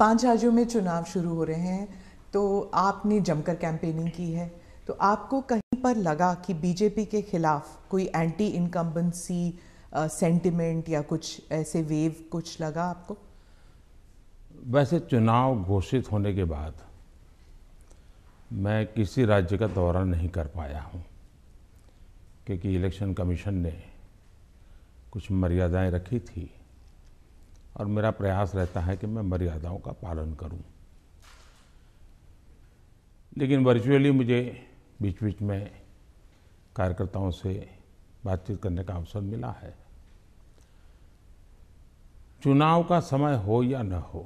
पांच राज्यों में चुनाव शुरू हो रहे हैं तो आपने जमकर कैंपेनिंग की है तो आपको कहीं पर लगा कि बीजेपी के खिलाफ कोई एंटी इनकम्बेंसी सेंटिमेंट या कुछ ऐसे वेव कुछ लगा आपको वैसे चुनाव घोषित होने के बाद मैं किसी राज्य का दौरा नहीं कर पाया हूँ क्योंकि इलेक्शन कमीशन ने कुछ मर्यादाएं रखी थी और मेरा प्रयास रहता है कि मैं मर्यादाओं का पालन करूं। लेकिन वर्चुअली मुझे बीच बीच में कार्यकर्ताओं से बातचीत करने का अवसर मिला है चुनाव का समय हो या न हो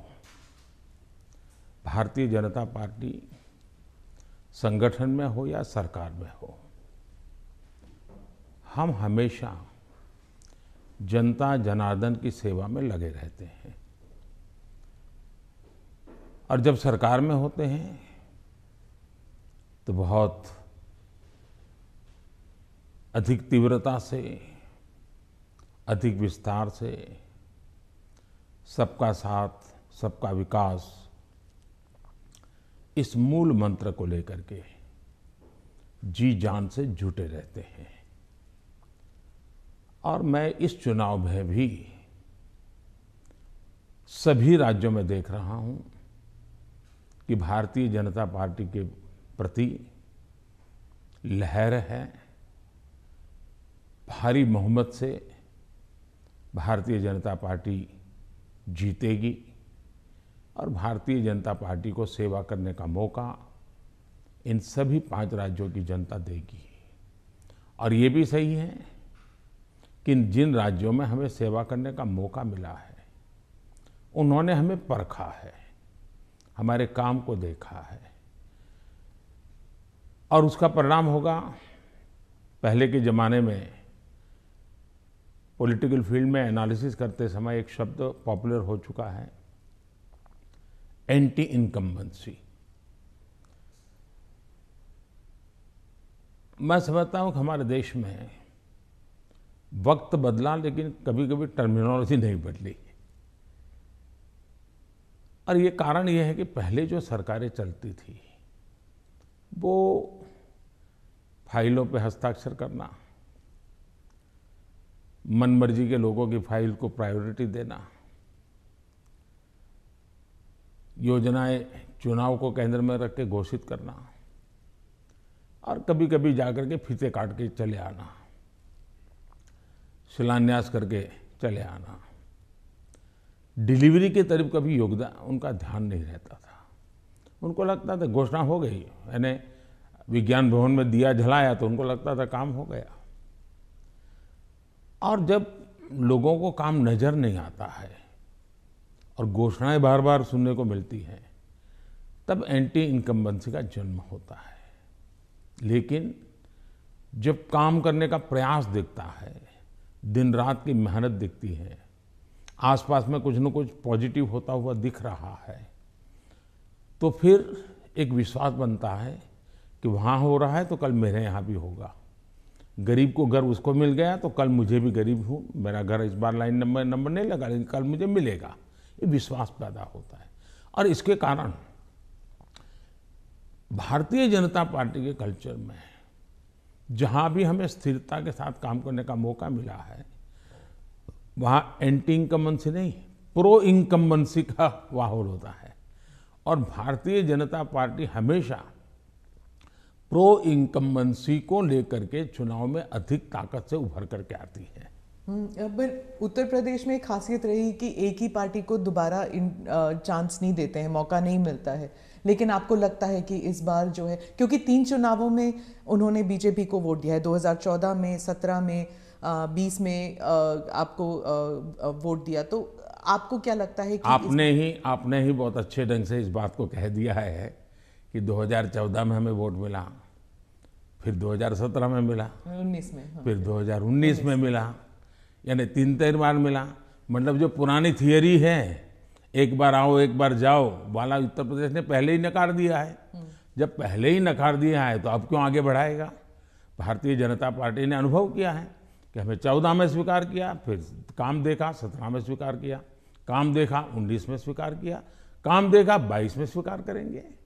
भारतीय जनता पार्टी संगठन में हो या सरकार में हो हम हमेशा जनता जनार्दन की सेवा में लगे रहते हैं और जब सरकार में होते हैं तो बहुत अधिक तीव्रता से अधिक विस्तार से सबका साथ सबका विकास इस मूल मंत्र को लेकर के जी जान से जुटे रहते हैं और मैं इस चुनाव में भी सभी राज्यों में देख रहा हूं कि भारतीय जनता पार्टी के प्रति लहर है भारी मोहम्मद से भारतीय जनता पार्टी जीतेगी और भारतीय जनता पार्टी को सेवा करने का मौका इन सभी पांच राज्यों की जनता देगी और ये भी सही है कि जिन राज्यों में हमें सेवा करने का मौका मिला है उन्होंने हमें परखा है हमारे काम को देखा है और उसका परिणाम होगा पहले के ज़माने में पॉलिटिकल फील्ड में एनालिसिस करते समय एक शब्द पॉपुलर हो चुका है एंटी इनकम्बेंसी मैं समझता हूँ कि हमारे देश में वक्त बदला लेकिन कभी कभी टर्मिनोलॉजी नहीं बदली और ये कारण ये है कि पहले जो सरकारें चलती थी वो फाइलों पे हस्ताक्षर करना मनमर्जी के लोगों की फाइल को प्रायोरिटी देना योजनाएं चुनाव को केंद्र में रख के घोषित करना और कभी कभी जाकर के फीते काट के चले आना शिलान्यास करके चले आना डिलीवरी के तरफ कभी योगदान उनका ध्यान नहीं रहता था उनको लगता था घोषणा हो गई यानी विज्ञान भवन में दिया जलाया तो उनको लगता था काम हो गया और जब लोगों को काम नज़र नहीं आता है और घोषणाएं बार बार सुनने को मिलती हैं तब एंटी इनकम्बेंसी का जन्म होता है लेकिन जब काम करने का प्रयास दिखता है दिन रात की मेहनत दिखती है आसपास में कुछ न कुछ पॉजिटिव होता हुआ दिख रहा है तो फिर एक विश्वास बनता है कि वहाँ हो रहा है तो कल मेरे यहाँ भी होगा गरीब को घर उसको मिल गया तो कल मुझे भी गरीब हूँ मेरा घर इस बार लाइन नंबर नंबर नहीं लगा लेकिन कल मुझे मिलेगा ये विश्वास पैदा होता है और इसके कारण भारतीय जनता पार्टी के कल्चर में जहाँ भी हमें स्थिरता के साथ काम करने का मौका मिला है वहाँ एंटी इनकम्बेंसी नहीं प्रो इनकम्बेंसी का माहौल होता है और भारतीय जनता पार्टी हमेशा प्रो इनकम्बेंसी को लेकर के चुनाव में अधिक ताकत से उभर करके आती है हम्म, पर उत्तर प्रदेश में खासियत रही कि एक ही पार्टी को दोबारा चांस नहीं देते हैं मौका नहीं मिलता है लेकिन आपको लगता है कि इस बार जो है क्योंकि तीन चुनावों में उन्होंने बीजेपी को वोट दिया है 2014 में 17 में 20 में आपको वोट दिया तो आपको क्या लगता है कि आपने ही आपने ही बहुत अच्छे ढंग से इस बात को कह दिया है कि 2014 में हमें वोट मिला फिर 2017 में मिला उन्नीस में हाँ, फिर 2019 में मिला यानी तीन तीन बार मिला मतलब जो पुरानी थियोरी है एक बार आओ एक बार जाओ वाला उत्तर प्रदेश ने पहले ही नकार दिया है जब पहले ही नकार दिया है तो अब क्यों आगे बढ़ाएगा भारतीय जनता पार्टी ने अनुभव किया है कि हमें चौदह में स्वीकार किया फिर काम देखा सत्रह में स्वीकार किया काम देखा उन्नीस में स्वीकार किया काम देखा बाईस में स्वीकार करेंगे